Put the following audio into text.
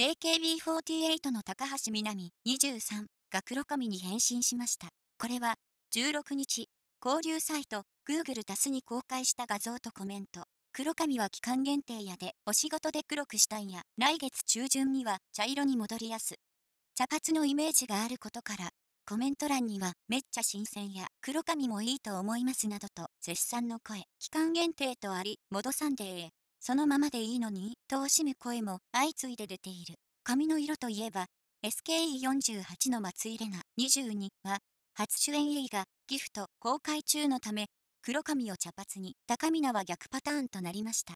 AKB48 の高橋みなみ23が黒髪に変身しました。これは16日、交流サイト Google タスに公開した画像とコメント。黒髪は期間限定やでお仕事で黒くしたんや来月中旬には茶色に戻りやす。茶髪のイメージがあることからコメント欄にはめっちゃ新鮮や黒髪もいいと思いますなどと絶賛の声期間限定とあり戻さんでーへそのままでいいのに、と惜しむ声も相次いで出ている。髪の色といえば、SKE48 の松井玲奈22は、初主演映画、ギフト公開中のため、黒髪を茶髪に、高見菜は逆パターンとなりました。